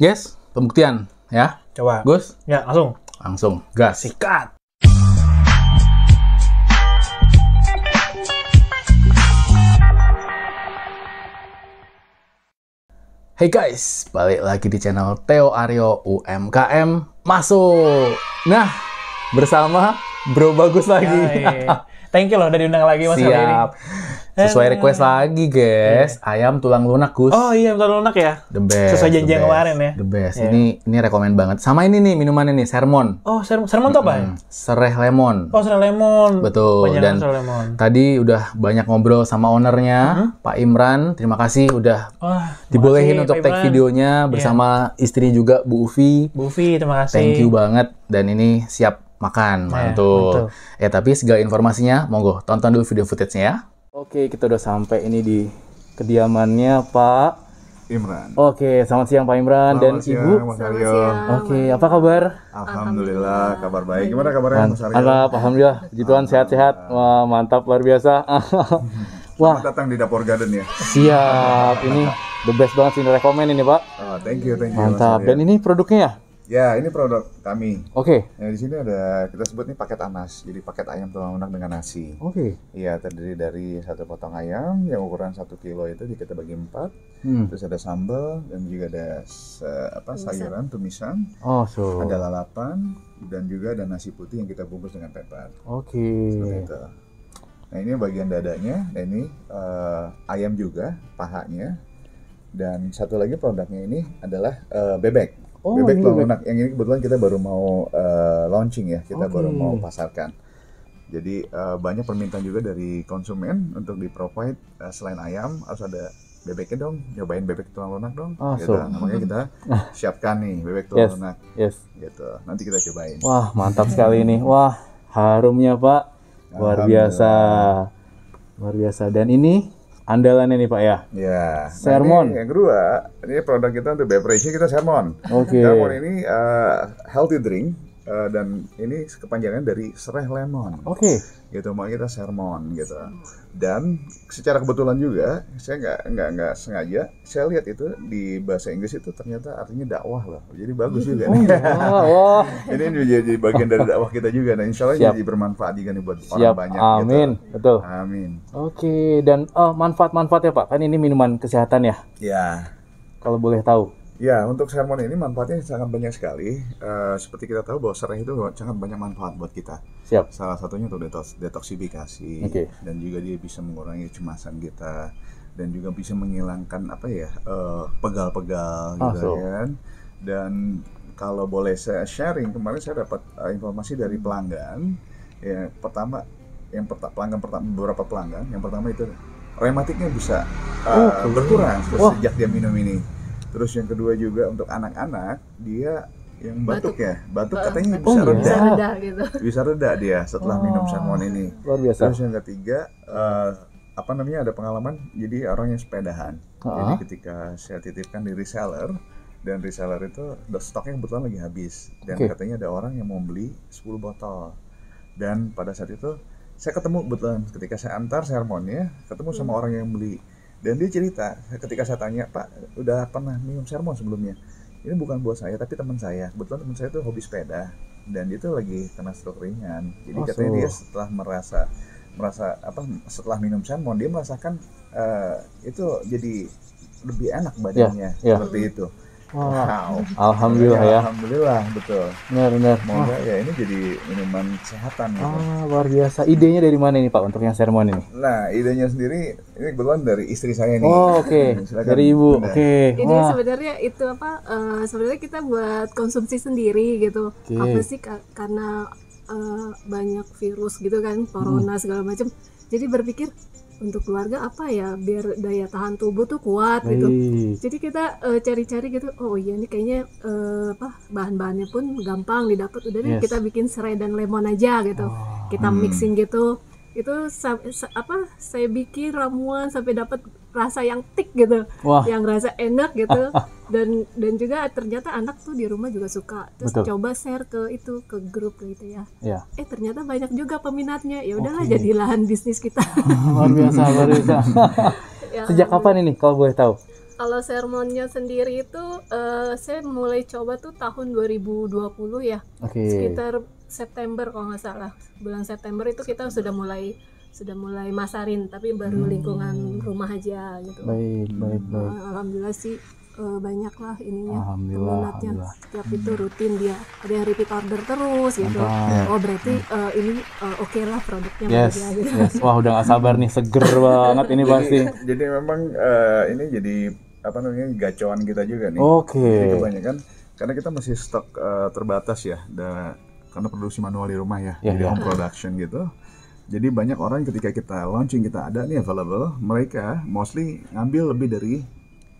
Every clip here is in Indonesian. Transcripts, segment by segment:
Yes, pembuktian ya. Coba. Gus? Ya, langsung. Langsung. Gas. Sikat. Hey guys, balik lagi di channel Theo Aryo UMKM Masuk. Nah, bersama Bro Bagus lagi. Ya, Thank you loh udah diundang lagi Mas Siap. Ini. Sesuai request eh. lagi, guys. Yeah. Ayam tulang lunak, Gus. Oh iya, tulang lunak ya. The best. Sesuai janji yang kemarin ya. The best. Yeah. Ini ini rekomend banget. Sama ini nih minuman ini sermon. Oh, ser sermon tuh apa? Mm Sereh lemon. Oh, sereh lemon. Betul. Banyak Dan lemon. tadi udah banyak ngobrol sama ownernya, mm -hmm. Pak Imran. Terima kasih udah oh, dibolehin makasih, untuk take videonya bersama yeah. istri juga Bu Uvi. Bu Uvi terima kasih. Thank you banget. Dan ini siap makan. Iya, mantul. Ya, Ya, tapi segala informasinya monggo tonton dulu video footage-nya ya. Oke, kita udah sampai ini di kediamannya Pak Imran. Oke, selamat siang Pak Imran selamat dan siang, Ibu. Mas Aryo. Oke, apa kabar? Alhamdulillah, kabar baik. Gimana kabarnya Mas Aryo? Alhamdulillah, alhamdulillah. Puji Tuhan sehat-sehat. mantap luar biasa. Wah. Selamat datang di dapur garden ya. Siap, ini the best banget sih rekomend ini Pak. Oh, thank you, thank you. Mantap. Dan ini produknya ya? Ya, ini produk kami. Oke. Okay. Nah, di sini ada kita sebut nih paket anas. Jadi paket ayam tulang lunak dengan nasi. Oke. Okay. Iya, terdiri dari satu potong ayam yang ukuran satu kilo itu kita bagi empat. Hmm. Terus ada sambal dan juga ada se, apa tumisan. sayuran tumisan. Oh, so. Ada lalapan dan juga ada nasi putih yang kita bungkus dengan pepper. Oke. Okay. Seperti itu. Nah, ini bagian dadanya. Nah, ini uh, ayam juga, pahanya. Dan satu lagi produknya ini adalah uh, bebek. Oh, bebek tulang lunak. Yang ini kebetulan kita baru mau uh, launching ya, kita okay. baru mau pasarkan. Jadi uh, banyak permintaan juga dari konsumen untuk di provide uh, eh, selain ayam harus ada bebeknya dong, nyobain bebek tulang lunak dong. Oh, gitu. So. Namanya kita siapkan nih bebek tulang yes, lunak. Yes. Gitu. Nanti kita cobain. Wah, mantap sekali ini. Wah, harumnya, Pak. Luar biasa. Luar biasa. Dan ini andalan ini Pak ya. Ya. Sermon. Nah, yang kedua, ini produk kita untuk beverage kita sermon. Oke. Okay. Sermon ini uh, healthy drink Uh, dan ini kepanjangan dari sereh lemon. Oke. Okay. Gitu makanya kita sermon gitu. Dan secara kebetulan juga saya nggak nggak nggak sengaja saya lihat itu di bahasa Inggris itu ternyata artinya dakwah loh. Jadi bagus juga oh, nih. Oh. Iya. oh, oh. Ini menjadi jadi bagian dari dakwah kita juga. Nah insya Allah Siap. jadi bermanfaat juga nih buat Siap. orang banyak. Gitu. Amin. Gitu. Betul. Amin. Oke. Okay. Dan manfaat oh, manfaat ya Pak kan ini minuman kesehatan ya? Ya. Kalau boleh tahu. Ya, untuk sermon ini manfaatnya sangat banyak sekali. Uh, seperti kita tahu bahwa serai itu sangat banyak manfaat buat kita. Siap. Salah satunya untuk detoks, detoksifikasi okay. dan juga dia bisa mengurangi cemasan kita dan juga bisa menghilangkan apa ya eh, pegal-pegal gitu ah, gitu so. kan. Dan kalau boleh saya sharing kemarin saya dapat uh, informasi dari pelanggan ya pertama yang perta, pelanggan pertama beberapa pelanggan yang pertama itu rematiknya bisa uh, oh, berkurang oh. sejak dia minum ini Terus yang kedua juga untuk anak-anak dia yang batuk, batuk ya, batuk uh, katanya oh, bisa oh, reda. Bisa reda gitu. Bisa reda dia setelah oh. minum salmon ini. Luar biasa. Terus yang ketiga uh, apa namanya ada pengalaman jadi orang yang sepedahan. -huh. Jadi ketika saya titipkan di reseller dan reseller itu stoknya kebetulan lagi habis dan okay. katanya ada orang yang mau beli 10 botol. Dan pada saat itu saya ketemu kebetulan ketika saya antar sermonnya ketemu sama hmm. orang yang beli dan dia cerita, ketika saya tanya, Pak, udah pernah minum sermon sebelumnya? Ini bukan buat saya, tapi teman saya. Kebetulan teman saya itu hobi sepeda dan dia tuh lagi kena stroke ringan. Jadi oh, katanya dia setelah merasa merasa apa setelah minum sermon dia merasakan uh, itu jadi lebih enak badannya yeah, yeah. seperti itu. Wow. Alhamdulillah iya, ya. Alhamdulillah, betul. Benar, benar. Moga ya ini jadi minuman kesehatan gitu. Ah, luar biasa. Idenya dari mana ini Pak untuk yang ini? Nah, idenya sendiri ini kebetulan dari istri saya nih. Oh, oke. Okay. dari Ibu. Oke. Okay. Ini sebenarnya itu apa uh, sebenarnya kita buat konsumsi sendiri gitu. Okay. Apa sih karena uh, banyak virus gitu kan, corona hmm. segala macam. Jadi berpikir untuk keluarga apa ya biar daya tahan tubuh tuh kuat gitu. Jadi kita eh, cari-cari uh, gitu. Oh iya ini kayaknya uh, apa bahan-bahannya pun gampang didapat. Udah yes. kita bikin serai dan lemon aja gitu. Oh. Kita hmm. mixing gitu. Itu apa saya bikin ramuan sampai dapat rasa yang tik gitu, Wah. yang rasa enak gitu. dan dan juga ternyata anak tuh di rumah juga suka. Terus Betul. coba share ke itu ke grup gitu ya. ya. Eh ternyata banyak juga peminatnya. Ya udahlah okay. jadi lahan bisnis kita. luar biasa, luar biasa. ya, Sejak kapan ini kalau boleh tahu? Kalau sermonnya sendiri itu uh, saya mulai coba tuh tahun 2020 ya. Okay. Sekitar September kalau nggak salah. Bulan September itu kita sudah mulai sudah mulai masarin tapi baru hmm. lingkungan rumah aja gitu baik baik hmm. baik alhamdulillah sih uh, eh, banyak lah ininya peminatnya setiap itu hmm. rutin dia ada yang repeat order terus gitu Entah. oh berarti uh, ini uh, eh, oke okay lah produknya yes, dia, gitu. yes. wah udah gak sabar nih seger banget ini pasti jadi, memang uh, ini jadi apa namanya gacuan kita juga nih oke okay. kan kan, karena kita masih stok uh, terbatas ya da, karena produksi manual di rumah ya yeah, jadi yeah. home production gitu jadi banyak orang ketika kita launching kita ada nih available, mereka mostly ngambil lebih dari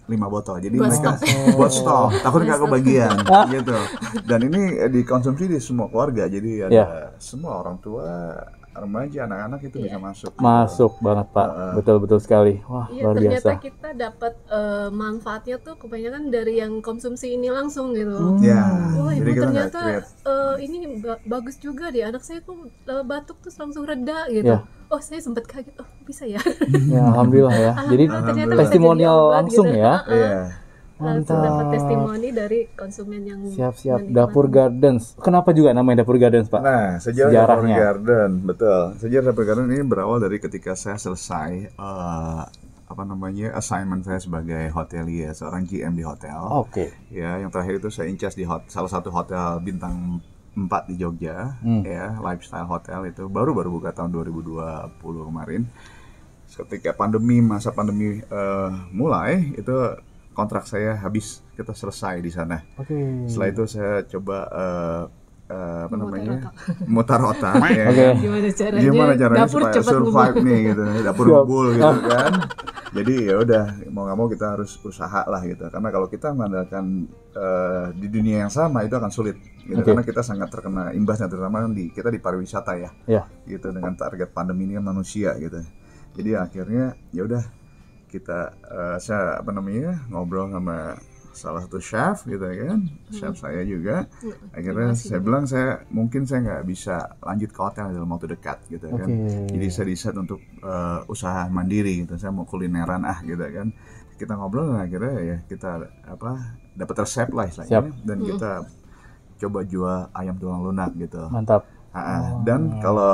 lima botol. Jadi buat mereka stop. buat stok, takut nggak kebagian ah. gitu. Dan ini dikonsumsi di semua keluarga. Jadi ada yeah. semua orang tua remaja anak-anak itu iya. bisa masuk masuk gitu. banget pak betul-betul uh, sekali wah iya, luar biasa ternyata kita dapat uh, manfaatnya tuh kebanyakan dari yang konsumsi ini langsung gitu hmm. ya wah ibu ternyata uh, ini bagus juga deh anak saya tuh uh, batuk terus langsung reda gitu yeah. oh saya sempat kaget oh bisa ya, ya alhamdulillah ya jadi alhamdulillah. testimonial langsung gitu. ya uh -uh. Yeah langsung dapat testimoni dari konsumen yang siap-siap Dapur Gardens. Kenapa juga namanya Dapur Gardens, Pak? Nah, sejarah Sejarahnya. Dapur gardens betul. Sejarah Dapur gardens ini berawal dari ketika saya selesai uh, apa namanya assignment saya sebagai hotelier, seorang GM di hotel. Oke. Okay. Ya, yang terakhir itu saya incas di hot, salah satu hotel bintang empat di Jogja, hmm. ya, lifestyle hotel itu baru-baru buka tahun 2020 kemarin. Ketika pandemi, masa pandemi uh, mulai, itu kontrak saya habis kita selesai di sana. Okay. Setelah itu saya coba uh, uh, apa namanya mutar otak, ya. Okay. Gimana caranya? Gimana caranya dapur supaya survive nih gitu, dapur bul gitu ah. kan. Jadi ya udah mau nggak mau kita harus usaha lah gitu. Karena kalau kita mengandalkan uh, di dunia yang sama itu akan sulit. Gitu. Okay. Karena kita sangat terkena imbasnya terutama kan di kita di pariwisata ya. Yeah. Gitu dengan target pandemi ini kan manusia gitu. Jadi akhirnya ya udah kita uh, eh, saya apa namanya ngobrol sama salah satu chef gitu ya kan hmm. chef saya juga hmm. akhirnya Masih. saya bilang saya mungkin saya nggak bisa lanjut ke hotel dalam waktu dekat gitu okay. Ya kan jadi saya decide untuk uh, usaha mandiri gitu saya mau kulineran ah gitu ya kan kita ngobrol dan nah, akhirnya ya kita apa dapat resep lah istilahnya dan hmm. kita coba jual ayam tulang lunak gitu mantap ha ah, ah. -ha. dan oh. kalau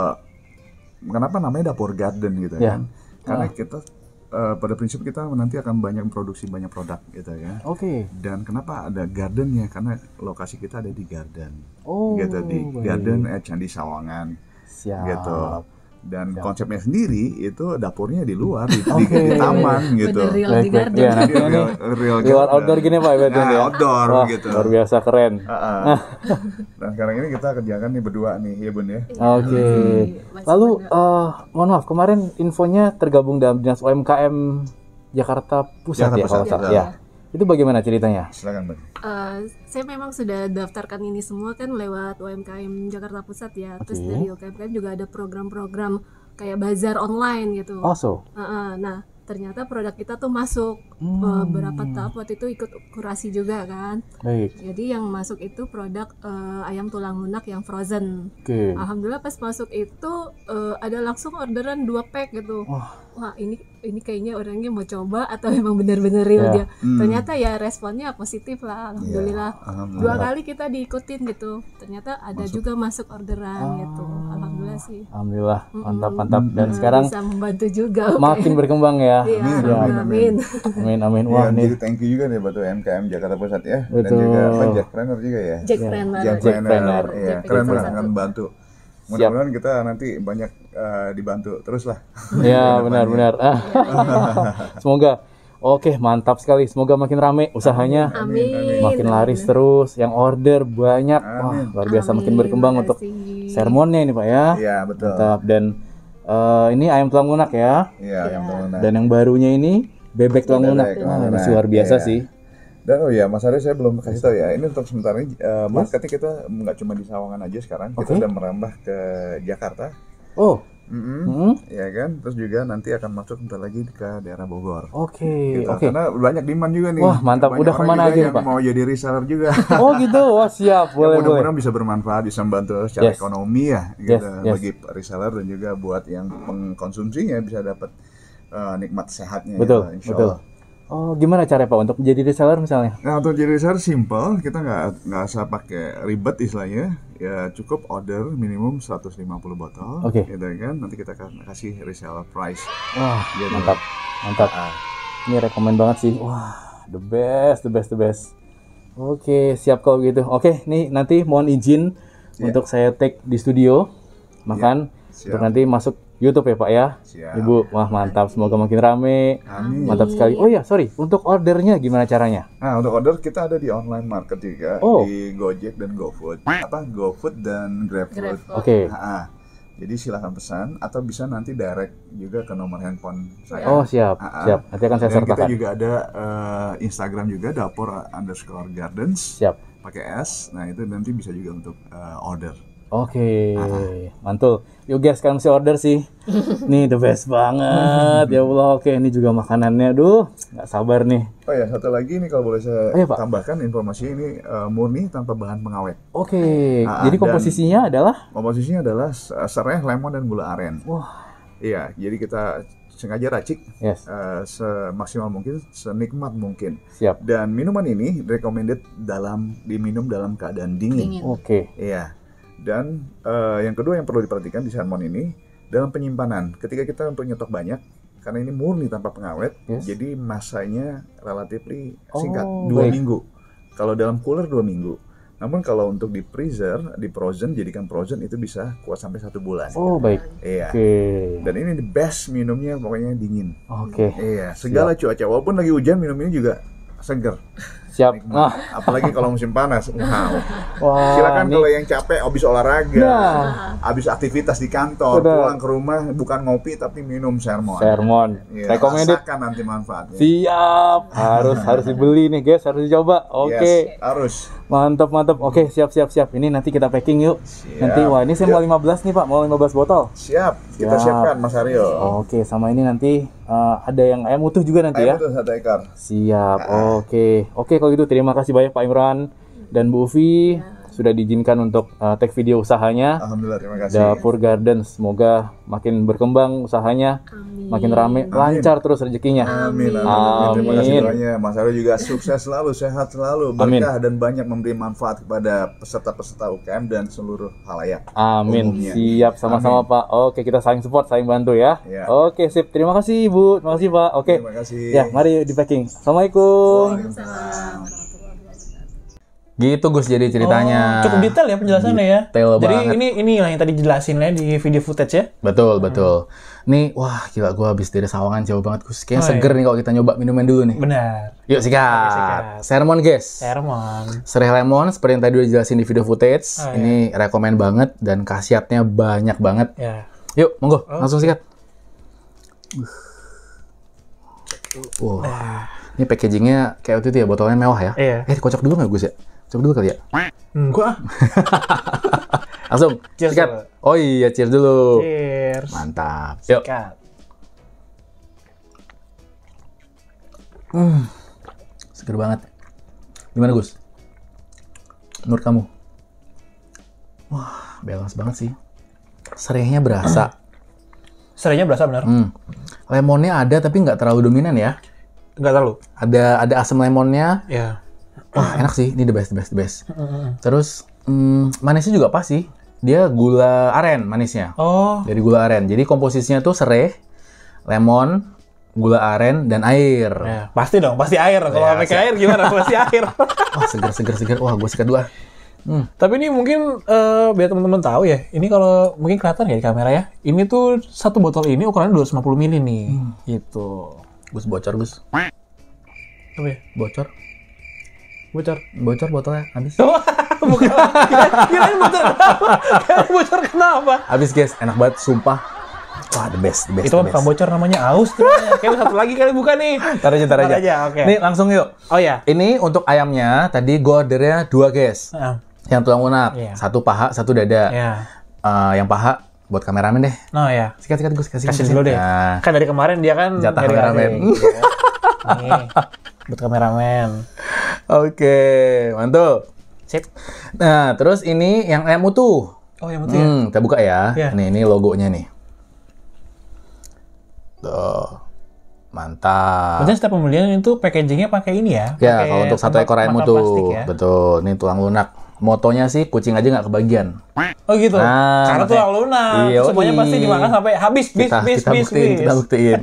kenapa namanya dapur garden gitu yeah. kan karena oh. kita uh, pada prinsip kita nanti akan banyak produksi banyak produk gitu ya. Oke. Okay. Dan kenapa ada garden ya? Karena lokasi kita ada di garden. Oh. Gitu di garden eh, Candi Sawangan. Siap. Gitu dan ya. konsepnya sendiri itu dapurnya di luar di, di, di taman gitu real di garden ya, nanti real, real di luar outdoor gini pak ya, nah, ya. outdoor Wah, gitu luar biasa keren uh -uh. nah sekarang ini kita kerjakan nih berdua nih ya bun ya iya. oke okay. lalu uh, mohon maaf kemarin infonya tergabung dalam dinas UMKM Jakarta Pusat Jakarta ya Pusat, ya. ya itu bagaimana ceritanya? Silakan, Mbak. Uh, eh, saya memang sudah daftarkan ini semua kan lewat UMKM Jakarta Pusat ya. Okay. Terus dari UMKM juga ada program-program kayak bazar online gitu. Oh, so. Uh, uh, nah, ternyata produk kita tuh masuk hmm. beberapa tahap waktu itu ikut kurasi juga kan. Baik. Jadi yang masuk itu produk uh, ayam tulang lunak yang frozen. Okay. Alhamdulillah pas masuk itu uh, ada langsung orderan dua pack gitu. Oh. Wah ini ini kayaknya orangnya mau coba atau memang benar-benar real yeah. dia. Hmm. Ternyata ya responnya positif lah, ya, alhamdulillah. Yeah. alhamdulillah. Dua kali kita diikutin gitu. Ternyata ada masuk. juga masuk orderan ah. gitu. Alhamdulillah sih. Alhamdulillah, mantap mantap. Dan hmm. sekarang bisa membantu juga. Makin berkembang ya. Iya, amin. amin. amin amin amin iya, wah ya, nih. Jadi thank you juga nih buat UMKM Jakarta Pusat ya Betul. dan juga apa Jack Jackpreneur juga ya. Jack Trainer ya iya, keren banget akan bantu Mudah-mudahan kita nanti banyak uh, dibantu terus lah. Ya benar-benar. Ah. Semoga Oke, mantap sekali. Semoga makin rame usahanya. Amin. Makin amin. laris terus, yang order banyak. Amin. Wah, luar biasa amin. makin berkembang Makasih. untuk sermonnya ini, Pak ya. Iya, betul. Mantap. Dan uh, ini ayam tulang lunak ya. Iya, ayam tulang lunak. Dan yang barunya ini Bebek tulang lunak. Nah, masih luar iya, biasa iya. sih. Dan oh ya Mas Arya saya belum kasih tahu ya. Ini untuk sementara ini uh, marketnya kita nggak cuma di Sawangan aja sekarang, okay. kita udah merambah ke Jakarta. Oh. Mm -hmm. hmm Ya kan, terus juga nanti akan masuk bentar lagi ke daerah Bogor. Oke, okay. gitu. Okay. Karena banyak demand juga nih. Wah mantap, banyak udah kemana aja Pak? Mau jadi reseller juga. oh gitu, wah siap, ya, boleh ya, Mudah-mudahan bisa bermanfaat, bisa membantu secara yes. ekonomi ya, gitu yes. yes. bagi reseller dan juga buat yang pengkonsumsinya bisa dapat uh, nikmat sehatnya. Ya, betul, ya, betul. Allah. Oh, gimana cara Pak untuk menjadi reseller misalnya? Nah, untuk jadi reseller simple, kita nggak nggak usah pakai ribet istilahnya. Ya cukup order minimum 150 botol. Oke. Okay. Gitu ya kan, nanti kita kasih reseller price. Wah, ya, mantap, mantap. Uh, Ini rekomend banget sih. Wah, the best, the best, the best. Oke, siap kalau gitu. Oke, nih nanti mohon izin yeah. untuk saya take di studio. Makan yeah, untuk nanti masuk YouTube ya Pak ya. Siap. Ibu, wah mantap. Semoga makin rame. Amin. Mantap sekali. Oh iya, sorry. Untuk ordernya gimana caranya? Nah, untuk order kita ada di online market juga. Oh. Di Gojek dan GoFood. Apa? GoFood dan GrabFood. Grab Oke. Okay. Jadi silahkan pesan atau bisa nanti direct juga ke nomor handphone saya. Oh siap, siap. Nanti akan saya dan sertakan. Kita juga ada uh, Instagram juga dapur underscore gardens. Siap. Pakai S. Nah itu nanti bisa juga untuk uh, order. Oke, okay. mantul you guys kalian masih order sih nih the best banget ya Allah oke ini juga makanannya duh nggak sabar nih oh ya satu lagi nih kalau boleh saya oh, iya, tambahkan informasi ini uh, murni tanpa bahan pengawet oke okay. nah, jadi komposisinya adalah komposisinya adalah eh, serai lemon dan gula aren wah Iya, jadi kita sengaja racik yes. uh, semaksimal mungkin, senikmat mungkin. Siap. Dan minuman ini recommended dalam diminum dalam keadaan dingin. dingin. Oke. Okay. Iya. Dan uh, yang kedua yang perlu diperhatikan di salmon ini dalam penyimpanan. Ketika kita untuk nyetok banyak, karena ini murni tanpa pengawet, yes. jadi masanya relatif oh, singkat, oh, dua baik. minggu. Kalau dalam cooler dua minggu. Namun kalau untuk di freezer, di frozen, jadikan frozen itu bisa kuat sampai satu bulan. Oh baik. Iya. Okay. Dan ini the best minumnya pokoknya dingin. Oke. Okay. Iya. Segala Siap. cuaca, walaupun lagi hujan minum ini juga segar siap Nah. apalagi kalau musim panas wow Wah, silakan nih. kalau yang capek habis olahraga nah. aktivitas di kantor Betul. pulang ke rumah bukan ngopi tapi minum sermon sermon ya, recommended rasakan nanti manfaatnya siap harus harus dibeli nih guys harus dicoba oke okay. yes, harus mantap mantap oke okay, siap siap siap ini nanti kita packing yuk siap. nanti wah ini saya mau 15 nih pak mau 15 botol siap kita siap. siapkan Mas Aryo oke okay, sama ini nanti uh, ada yang ayam utuh juga nanti ayam ya utuh satu ekor siap ah. oke oke okay. okay, kalau gitu terima kasih banyak Pak Imran dan Bu Uvi. Ya sudah diizinkan untuk uh, take video usahanya. Alhamdulillah, terima kasih. Dapur Garden semoga makin berkembang usahanya, Amin. makin rame, Amin. lancar terus rezekinya. Amin. Amin. Amin. Terima kasih Mas Aryo juga sukses selalu, sehat selalu, berkah Amin. dan banyak memberi manfaat kepada peserta-peserta UKM dan seluruh halayak. Amin. Umumnya. Siap sama-sama Pak. Oke, kita saling support, saling bantu ya. ya. Oke, sip. Terima kasih Ibu. Terima kasih Pak. Oke. Terima kasih. Ya, mari di packing. Assalamualaikum. Waalaikumsalam. Gitu Gus jadi ceritanya. Oh, cukup detail ya penjelasannya ya. Detail jadi banget. ini inilah yang tadi jelasin ya di video footage ya. Betul, betul. Hmm. Nih, wah gila gua habis dari Sawangan jauh banget Gus. Kayaknya oh, iya. seger iya. nih kalau kita nyoba minuman dulu nih. Benar. Yuk sikat. Sermon guys. Sermon. serai lemon seperti yang tadi udah jelasin di video footage. Oh, iya. ini rekomend banget dan khasiatnya banyak banget. Yeah. Yuk, monggo oh. langsung sikat. Wah. Wow. Nah. Ini packagingnya kayak waktu itu ya, botolnya mewah ya. Iya. Eh, kocok dulu nggak Gus ya? Coba dulu kali ya? Enggak. Ah. Langsung. Cheers Sikat. Oh iya, cheers dulu. Cheers. Mantap. Yuk. Sikat. Hmm, seger banget. Gimana Gus? Menurut kamu? Wah, balance banget sih. Serehnya berasa. Serehnya berasa bener. Hmm. Lemonnya ada tapi nggak terlalu dominan ya. Nggak terlalu. Ada ada asam lemonnya. Iya. Yeah wah ah. enak sih ini the best the best the best mm, mm, mm. terus hmm, manisnya juga pas sih dia gula aren manisnya oh dari gula aren jadi komposisinya tuh serai lemon gula aren dan air ya, pasti dong pasti air kalau ya, pakai air gimana pasti air wah segar segar segar wah gue suka dua Hmm. Tapi ini mungkin uh, biar teman-teman tahu ya. Ini kalau mungkin kelihatan ya di kamera ya. Ini tuh satu botol ini ukurannya 250 ml nih. Hmm. Gitu. Gus bocor, Gus. Apa ya? Bocor bocor bocor botolnya habis oh, bukan kira bocor kenapa bocor kenapa habis guys enak banget sumpah Wah, the best, the best. Itu apa kan bocor namanya aus. Kayaknya satu lagi kali buka nih. tar aja, tar aja. aja okay. Nih, langsung yuk. Oh ya. Ini untuk ayamnya, tadi gue ordernya dua, guys. Uh. Yang tulang lunak. Yeah. Satu paha, satu dada. Yeah. Iya. Uh, yang paha buat kameramen deh. Oh ya. Sikat-sikat gue kasih. Kasih dulu deh. Nah. Kan dari kemarin dia kan jatah kameramen. Gitu ya. Nih, buat kameramen. Oke, mantul. Sip. Nah, terus ini yang yang mutu. Oh, yang mutu hmm, ya. Kita buka ya. Yeah. Nih, ini logonya nih. Tuh. Mantap. Maksudnya setiap pembelian itu packagingnya pakai ini ya? Ya, kalau untuk satu ekor ayam mutu. Ya. Betul, ini tulang lunak. Motonya sih kucing aja nggak kebagian. Oh gitu. Nah, Karena tulang lunak. Iyo, Semuanya pasti dimakan sampai habis, bis, kita, bis, kita bis, buktiin, bis. Kita buktiin.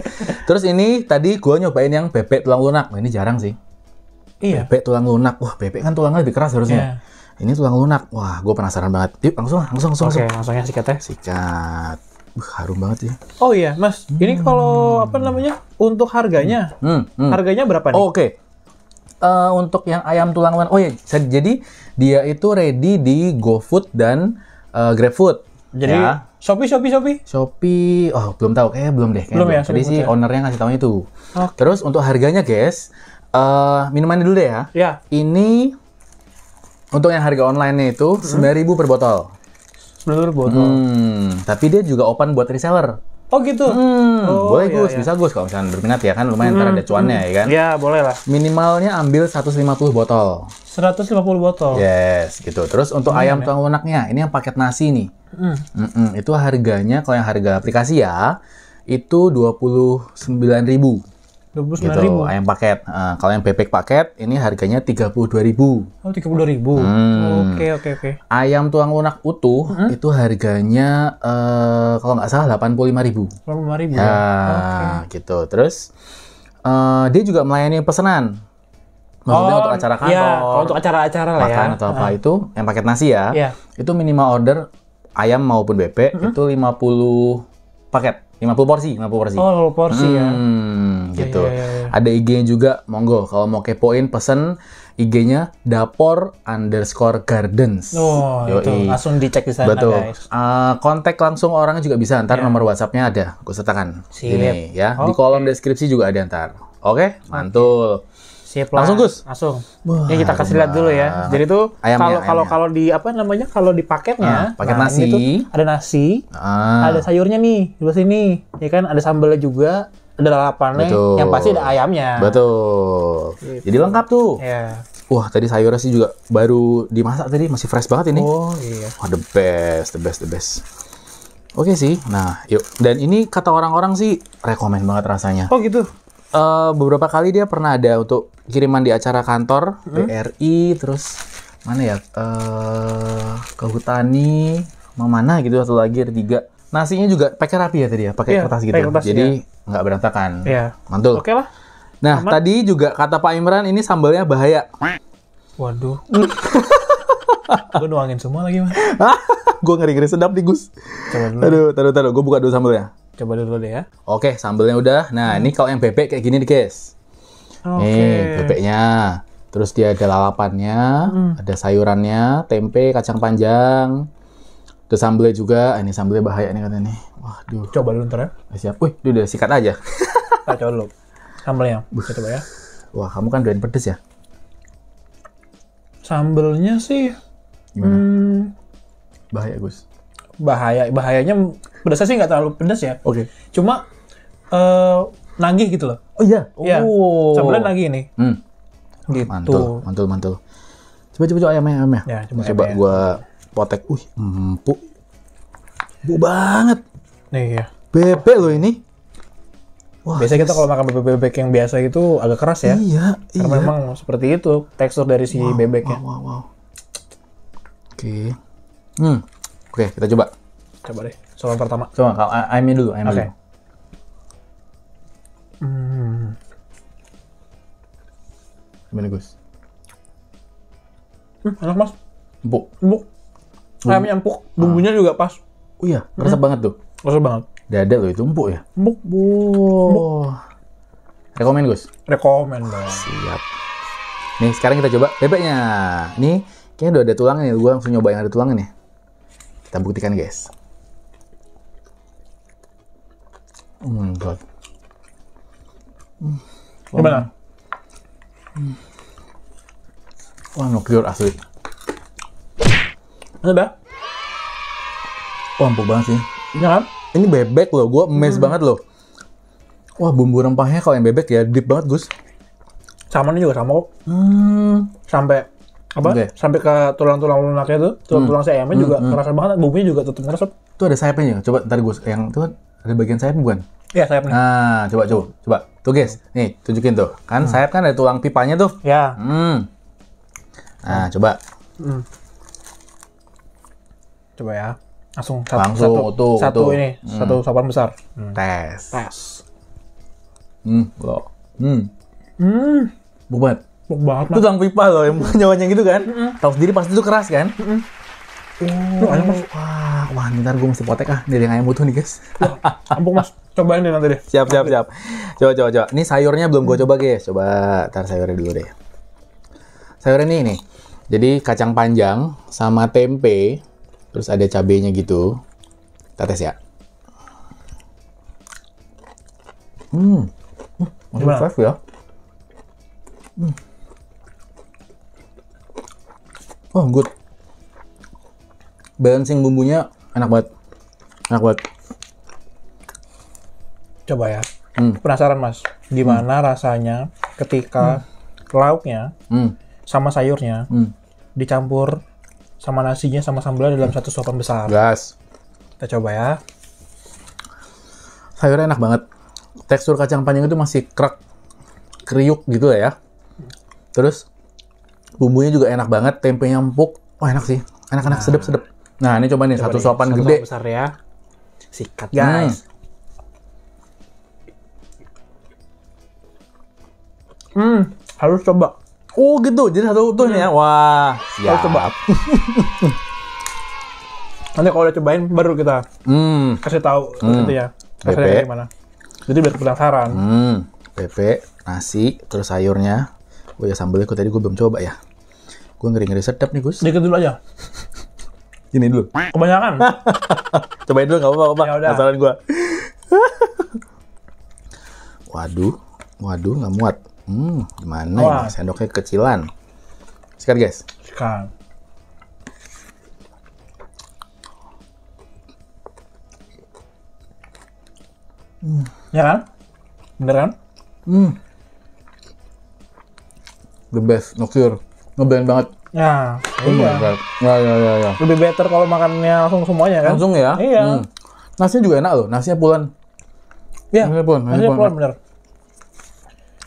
Terus ini tadi gua nyobain yang bebek tulang lunak. Nah, ini jarang sih iya. bebek tulang lunak wah bebek kan tulangnya lebih keras harusnya yeah. ini tulang lunak wah gue penasaran banget yuk langsung langsung langsung oke okay, langsung. ya sikat ya sikat uh, harum banget ya oh iya mas hmm. ini kalau apa namanya untuk harganya hmm. Hmm. harganya berapa nih oh, oke okay. uh, eh, untuk yang ayam tulang lunak oh iya. jadi dia itu ready di GoFood dan uh, GrabFood jadi ya. Shopee, Shopee, Shopee. Shopee, oh belum tahu, Eh belum deh. belum, ya. Jadi sih ya. ownernya ngasih tahu itu. Okay. Terus untuk harganya, guys, Uh, minumannya dulu deh ya. Ya. Ini untuk yang harga online-nya itu hmm. sembilan ribu per botol. Sembilan ribu botol. Hmm, tapi dia juga open buat reseller. Oh gitu. Hmm, oh, boleh iya, Gus, iya. bisa Gus kalau misalnya berminat ya kan lumayan hmm, ntar ada cuannya hmm. ya kan. Iya, boleh lah. Minimalnya ambil 150 botol. 150 botol. Yes, gitu. Terus untuk hmm, ayam ya. tuang lunaknya, ini yang paket nasi nih. Hmm. Hmm, hmm, itu harganya kalau yang harga aplikasi ya, itu dua puluh sembilan ribu. 29 gitu, ribu. Gitu, ayam paket. Uh, kalau yang bebek paket ini harganya 32 ribu. Oh, 32 ribu. Hmm. Oke, oke, oke. Ayam tuang lunak utuh hmm? itu harganya uh, kalau nggak salah 85 ribu. 85 ribu. Ya, ya. Okay. gitu. Terus uh, dia juga melayani pesanan. Maksudnya oh, untuk acara kantor. Ya, kalau untuk acara-acara lah ya. atau apa uh. itu, yang paket nasi ya. Yeah. Itu minimal order ayam maupun bebek mm -hmm. itu 50 paket lima puluh porsi, lima puluh porsi. Oh, 50 porsi ya. hmm, ya. gitu. Yeah, yeah, yeah. Ada IG-nya juga, monggo kalau mau kepoin pesan IG-nya dapur underscore gardens. Oh, Yoi. itu langsung dicek di sana Betul. Uh, kontak langsung orangnya juga bisa, ntar yeah. nomor WhatsApp-nya ada, gue sertakan. Sini ya, okay. di kolom deskripsi juga ada ntar. Oke, okay? mantul. Okay. Siap Langsung Gus. Langsung. ini kita kasih lihat dulu ya. Jadi tuh kalau ya, kalau ya. kalau di apa namanya kalau di paketnya, ah, paket nah, nasi. Tuh, ada nasi, ah. ada sayurnya nih di sini. Ya kan ada sambalnya juga, ada lalapannya, Betul. yang pasti ada ayamnya. Betul. Gitu. Jadi lengkap tuh. Yeah. Wah, tadi sayurnya sih juga baru dimasak tadi, masih fresh banget ini. Oh iya. Wah, the best, the best, the best. Oke okay, sih. Nah, yuk. Dan ini kata orang-orang sih rekomend banget rasanya. Oh gitu. Eh, beberapa kali dia pernah ada untuk kiriman di acara kantor hmm? BRI terus mana ya uh, eh, mau mana gitu satu lagi ada tiga nasinya juga pakai rapi ya tadi ya pakai yeah, kertas gitu ya? kertas, jadi iya. nggak yeah. berantakan yeah. mantul oke okay lah nah Aman. tadi juga kata Pak Imran ini sambalnya bahaya waduh gue nuangin semua lagi mah gue ngeri ngeri sedap nih Gus coba dulu aduh taruh taruh gue buka dulu sambalnya Coba dulu deh ya. Oke, sambelnya udah. Nah, hmm. ini kalau yang bebek kayak gini nih, guys. Okay. Nih, bebeknya. Terus dia ada lalapannya, hmm. ada sayurannya, tempe, kacang panjang. Terus sambelnya juga. Ah, ini sambelnya bahaya nih katanya wah Waduh. Coba dulu ntar ya. Siap. Wih, udah, sikat aja. Kita coba dulu. Sambelnya. Kita coba ya. Wah, kamu kan doain pedes ya? Sambelnya sih. Gimana? Hmm. Bahaya, Gus bahaya bahayanya pedasnya sih nggak terlalu pedas ya oke okay. cuma uh, nagih gitu loh oh iya, iya. oh. Sebelah sambelan nagih ini hmm. gitu mantul mantul mantul coba coba coba ayamnya ayamnya ya, coba, coba ayamnya. gua potek uh empuk empuk banget nih ya bebek loh ini Wah, Biasanya kita kalau makan bebek bebek yang biasa itu agak keras ya. Iya, Karena iya. memang seperti itu tekstur dari si wow, bebeknya. Wow, wow, wow. Oke. Okay. Hmm. Oke, kita coba. Coba deh. Soal pertama. Coba kalau Aimi dulu, Aimi okay. dulu. Hmm. Gimana Gus? Hmm, enak mas. Empuk. Empuk. Ayamnya empuk. Bumbunya ah. juga pas. Oh iya, kerasa hmm. banget tuh. Kerasa banget. Dada loh itu empuk ya. Empuk. Wow. Rekomen Gus. Rekomen banget. Ah, siap. Nih sekarang kita coba bebeknya. Nih kayaknya udah ada tulangnya nih. Gue langsung nyoba yang ada tulangnya nih. Kita buktikan guys. Oh my god. Hmm. Gimana? Hmm. Wah, nuklir asli. Ada? Wah, empuk banget sih. Ini, iya kan? Ini bebek loh, gue amazed hmm. banget loh. Wah, bumbu rempahnya kalau yang bebek ya deep banget, Gus. Sama ini juga sama kok. Hmm. Sampai apa okay. Ya? sampai ke tulang-tulang lunaknya tuh tulang-tulang hmm. sayapnya hmm. juga hmm. ngerasa banget bumbunya juga tetap ngerasa itu ada sayapnya ya? coba ntar gue yang itu kan ada bagian sayap bukan iya sayapnya nah coba coba coba tuh guys nih tunjukin tuh kan hmm. sayap kan ada tulang pipanya tuh ya hmm. nah coba hmm. coba ya langsung satu langsung, satu, utuh, satu utuh. ini hmm. satu sapan besar hmm. tes tes hmm lo hmm hmm bukan empuk banget itu tang pipa loh yang nyawanya gitu kan mm -hmm. tahu sendiri pasti itu keras kan mm -hmm. Oh, ayam mas. Wah, wah, ntar gue mesti potek ah, dari ayam butuh nih guys. ampun mas, cobain deh nanti deh. Siap, siap, siap. Coba, coba, coba. Ini sayurnya belum gue mm. coba guys. Coba, ntar sayurnya dulu deh. Sayurnya ini nih. Jadi kacang panjang sama tempe, terus ada cabenya gitu. Kita tes ya. Hmm, hmm masih fresh ya. Hmm. oh good balancing bumbunya enak banget enak banget coba ya hmm. penasaran mas gimana hmm. rasanya ketika hmm. lauknya hmm. sama sayurnya hmm. dicampur sama nasinya sama sambalnya dalam hmm. satu suapan besar gas kita coba ya sayurnya enak banget tekstur kacang panjang itu masih krek kriuk gitu ya terus bumbunya juga enak banget tempenya empuk oh, enak sih enak-enak nah. sedep sedap nah ini coba nih satu suapan sopan gede besar ya sikat hmm. guys hmm. harus coba oh gitu jadi satu utuh nih ya hmm. wah harus coba nanti kalau udah cobain baru kita hmm. kasih tahu hmm. gitu ya rasanya gimana jadi biar penasaran hmm. PP nasi terus sayurnya Oh ya sambelnya kok tadi gue belum coba ya. Gue ngeri-ngeri sedap nih Gus. Dikit dulu aja. Ini dulu. Kebanyakan. Cobain dulu nggak apa-apa. Masalah ya gue. waduh, waduh nggak muat. Hmm, gimana ya? Sendoknya kecilan. Sekarang guys. Sekarang. Hmm. Ya kan? Bener kan? Hmm the best Nocturne ngeblend banget ya oh iya. ya ya ya, ya. lebih better kalau makannya langsung semuanya kan langsung ya iya hmm. nasinya juga enak loh nasinya pulan iya nasinya pulan nasinya, bener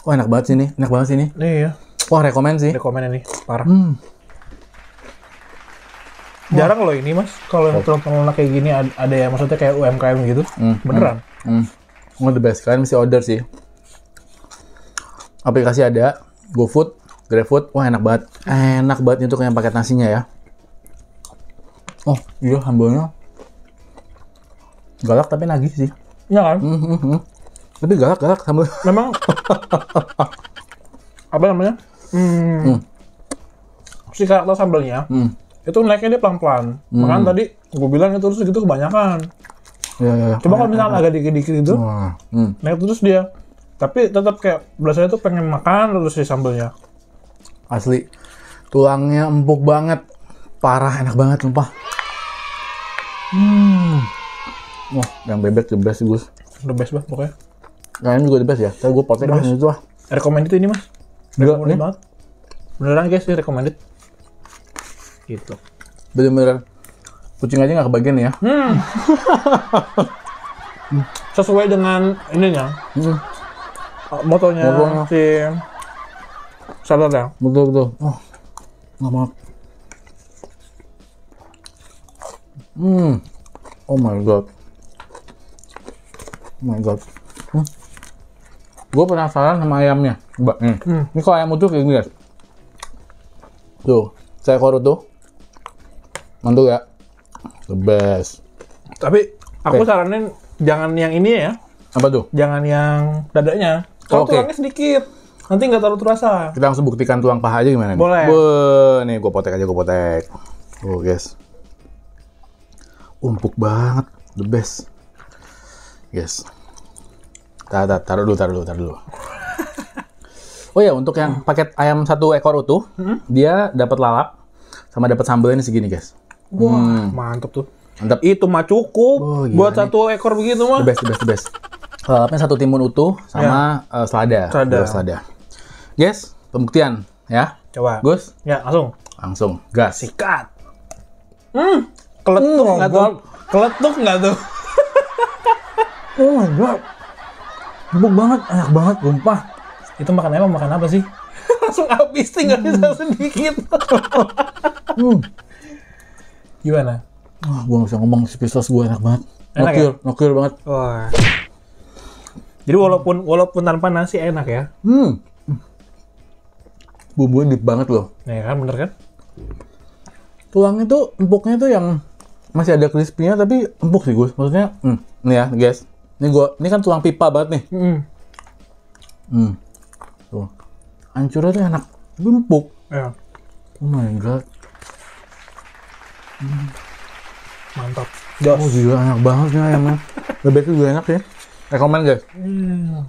Wah oh, enak banget sih ini, enak banget sih ini. Iya. Wah rekomend sih. Rekomend ini, parah. Hmm. Jarang loh ini mas, kalau yang terlalu pengen kayak gini ada, ada ya, maksudnya kayak UMKM gitu, hmm. beneran. Hmm. Hmm. the best, kalian mesti order sih. Aplikasi ada, GoFood, GrabFood, wah enak banget. Enak banget itu yang paket nasinya ya. Oh iya sambalnya galak tapi nagih sih. Iya kan? Mm -hmm. Tapi galak-galak sambal. Memang apa namanya? Hmm. hmm. Si karakter sambalnya hmm. itu naiknya dia pelan-pelan. Hmm. Makan tadi gue bilang itu terus gitu kebanyakan. Ya, ya, ya. Coba kalau misalnya agak dikit-dikit itu hmm. naik terus dia. Tapi tetap kayak biasanya tuh pengen makan terus si sambalnya asli tulangnya empuk banget parah enak banget sumpah hmm wah yang bebek the best gus the best bah pokoknya kalian nah, juga the best ya saya gue pakai mas itu lah recommended ini mas ini banget beneran guys ini recommended gitu bener-bener kucing aja nggak kebagian ya hmm. sesuai dengan ininya hmm. motonya, motonya. si sabar ya. betul betul oh nggak maaf hmm oh my god oh my god hmm. gue penasaran sama ayamnya mbak hmm. hmm. ini kok ayam utuh kayak ya, gini guys tuh saya seekor tuh. mantul ya the best tapi aku okay. saranin jangan yang ini ya apa tuh jangan yang dadanya kalau oh, okay. tulangnya sedikit Nanti nggak terlalu terasa. Kita langsung buktikan tulang paha aja gimana nih? Boleh. Be, nih gue potek aja, gue potek. Oh guys. Empuk banget. The best. Guys. Taruh, tar, taruh dulu, taruh dulu, taruh dulu. Oh ya, untuk yang paket ayam satu ekor utuh, hmm? dia dapat lalap sama dapat sambelnya segini, guys. Wah, hmm. mantap tuh. Mantap. Itu mah cukup oh, buat nih. satu ekor begitu mah. The best, the best, the best. Lalapnya satu timun utuh sama yeah. Ya. uh, selada. Selada. selada. Yes, pembuktian ya. Coba. Gus? Ya, langsung. Langsung. Gas. Sikat. Hmm, keletuk hmm, nggak tuh? Keletuk nggak tuh? oh my god. Empuk banget, enak banget, gumpah. Itu makan apa? makan apa sih? langsung habis tinggal hmm. bisa sedikit. hmm. Gimana? Wah, oh, gue bisa ngomong si gua gue enak banget. Enak nokir, ya? nokir banget. Wah. Jadi walaupun walaupun tanpa nasi enak ya. Hmm bumbunya deep banget loh. Nah, ya kan, bener kan? Tulangnya tuh empuknya tuh yang masih ada crispy-nya tapi empuk sih gue. Maksudnya, hmm, nih ya guys. Ini gua, ini kan tulang pipa banget nih. Mm. Hmm. Tuh. Hancurnya tuh enak, tapi empuk. Ya. Oh my god. Hmm. Mantap. Gas. Oh gila, enak banget nih ayamnya. Bebeknya juga enak ya. Rekomen guys. Mm.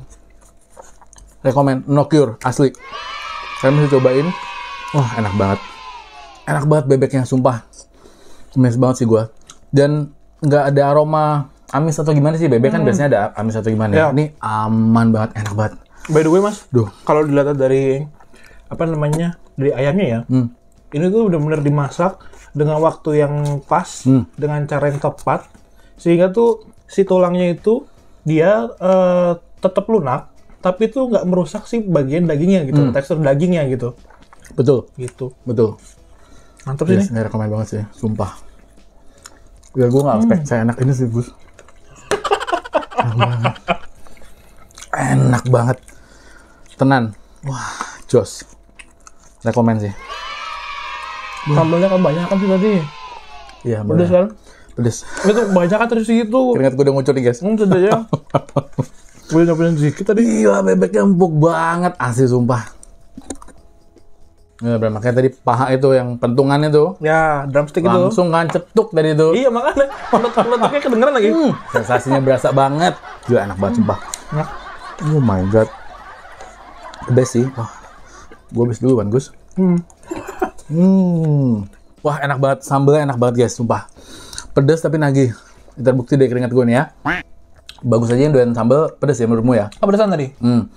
Rekomen, no cure, asli. Saya mesti cobain. Wah, enak banget. Enak banget bebeknya, sumpah. Amis banget sih gue. Dan nggak ada aroma amis atau gimana sih bebek kan hmm. kan biasanya ada amis atau gimana ya? ya. Ini aman banget, enak banget. By the way mas, Duh. kalau dilihat dari apa namanya dari ayamnya ya, hmm. ini tuh udah benar dimasak dengan waktu yang pas, hmm. dengan cara yang tepat, sehingga tuh si tulangnya itu dia uh, eh, tetap lunak, tapi itu nggak merusak sih bagian dagingnya gitu, hmm. tekstur dagingnya gitu. Betul. Gitu. Betul. Mantap yes, iya, sih. Ini rekomen banget sih, sumpah. Ya gue nggak hmm. expect hmm. saya enak ini sih, Gus. enak banget. Enak banget. Tenan. Wah, jos. Rekomend sih. Sambalnya kan, kan sih tadi. Iya, pedes kan? Pedes. Itu banyak kan terus gitu Keringat gue udah muncul nih, guys. Muncul hmm, aja. Boleh nyobain sedikit tadi. Iya, bebeknya empuk banget. Asli sumpah. Ya, bener, makanya tadi paha itu yang pentungannya tuh. Ya, drumstick itu. Langsung kan ceptuk tadi itu. Iya, makanya meletuk kedengeran lagi. Hmm, sensasinya berasa banget. Gila enak banget sumpah. Enak. Ya. Oh my god. The best sih. Wah. gue habis dulu kan, Gus. Hmm. hmm. Wah, enak banget. Sambelnya enak banget, guys, sumpah. Pedas tapi nagih. Terbukti dari keringat gue nih ya bagus aja yang doyan sambal pedas ya menurutmu ya? Oh, pedesan tadi. Hmm.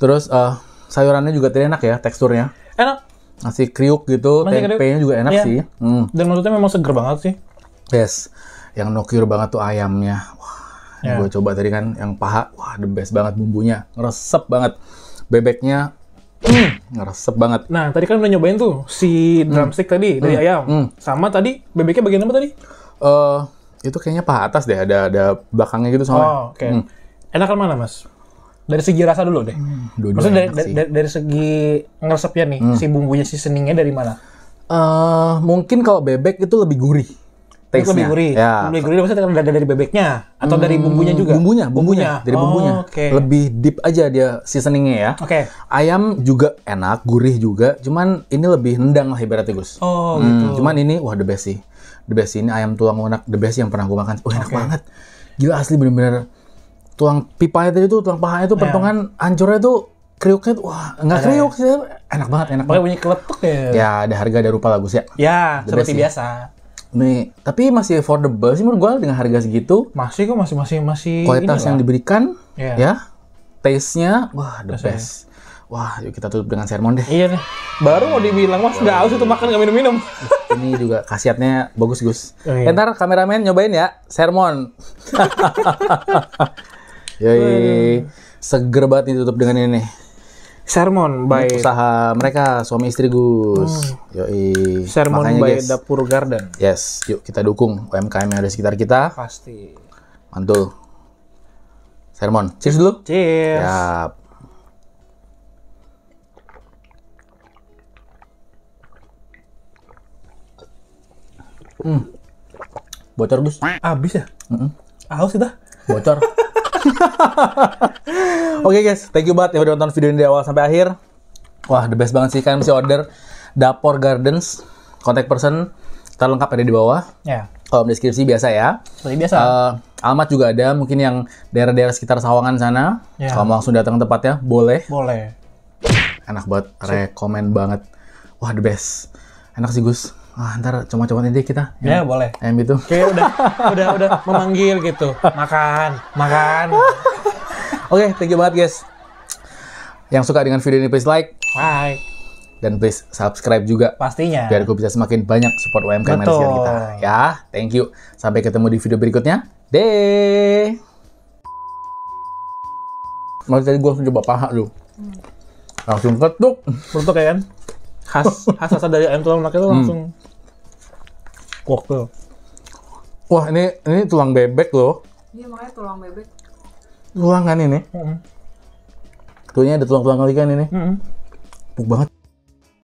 Terus uh, sayurannya juga tadi enak ya teksturnya. Enak. Masih kriuk gitu, tempenya juga enak yeah. sih. Hmm. Dan maksudnya memang seger banget sih. Yes. Yang nokir banget tuh ayamnya. Wah, yeah. gue coba tadi kan yang paha, wah the best banget bumbunya. Resep banget. Bebeknya Mm. Resep banget. Nah, tadi kan udah nyobain tuh si hmm. drumstick mm. tadi dari mm. ayam. Mm. Sama tadi bebeknya bagian apa tadi? Eh uh, itu kayaknya paha atas deh, ada ada belakangnya gitu soalnya. Oh, oke. Okay. Hmm. Enakan mana, Mas? Dari segi rasa dulu deh. Hmm, Maksudnya dari, dari, dari, segi ngeresepnya nih, hmm. si bumbunya seasoningnya dari mana? Uh, mungkin kalau bebek itu lebih gurih. Taste lebih gurih. Ya. Lebih gurih maksudnya kan dari, dari bebeknya atau hmm, dari bumbunya juga? Bumbunya, bumbunya, bumbunya. dari oh, bumbunya. Oh, okay. Lebih deep aja dia seasoningnya ya. Oke. Okay. Ayam juga enak, gurih juga, cuman ini lebih nendang lah ibaratnya, Gus. Oh, hmm, gitu. Cuman ini wah the best sih the best ini ayam tulang lunak the best yang pernah gue makan. Oh enak okay. banget. Gila asli bener-bener tulang pipa itu, tuh tulang pahanya tuh iya. pentungan yeah. hancurnya tuh kriuknya tuh wah nggak kriuk ya? sih enak banget enak Pake banget. bunyi keletuk ya. Ya ada harga ada rupa lagu sih. Ya, ya the seperti ya. biasa. tapi masih affordable sih menurut gue dengan harga segitu. Masih kok masih masih masih kualitas inilah. yang diberikan yeah. ya. Taste-nya wah the best. Wah, yuk kita tutup dengan sermon deh. Iya nih. Baru mau dibilang mas, udah haus itu makan nggak minum-minum. Ini juga khasiatnya bagus Gus. Oh, iya. Entar kameramen nyobain ya sermon. Yoi, seger banget ditutup dengan ini Sermon by usaha mereka suami istri Gus. Hmm. Yoi. Sermon Makanya, by guys, Dapur Garden. Yes, yuk kita dukung UMKM yang ada sekitar kita. Pasti. Mantul. Sermon. Cheers dulu. Cheers. Yap. Hmm. Bocor Gus. Abis ya? Mm -mm. Aus Bocor. Oke okay, guys, thank you banget yang udah nonton video ini dari awal sampai akhir. Wah, the best banget sih. Kalian mesti order Dapur Gardens. Contact person terlengkap ada di bawah. Ya. Yeah. Kalau deskripsi biasa ya. Seperti biasa. Uh, eh, alamat juga ada. Mungkin yang daerah-daerah sekitar Sawangan sana. Yeah. Kalau mau langsung datang tempatnya, boleh. Boleh. Enak banget. Rekomen banget. Wah, the best. Enak sih, Gus ah, ntar cuma-cuma nanti kita ya, boleh ayam itu oke udah udah udah memanggil gitu makan makan oke okay, thank you banget guys yang suka dengan video ini please like bye dan please subscribe juga pastinya biar gue bisa semakin banyak support UMKM Malaysia kita ya thank you sampai ketemu di video berikutnya deh Mau tadi gue coba paha lu. Hmm. Langsung ketuk. Ketuk ya kan? khas khas rasa dari ayam tulang itu hmm. langsung hmm. Wah ini ini tulang bebek loh. ini iya, makanya tulang bebek. Tulang kan ini? Mm -hmm. Tuhnya ada tulang-tulang ikan ini. Mm -hmm. banget.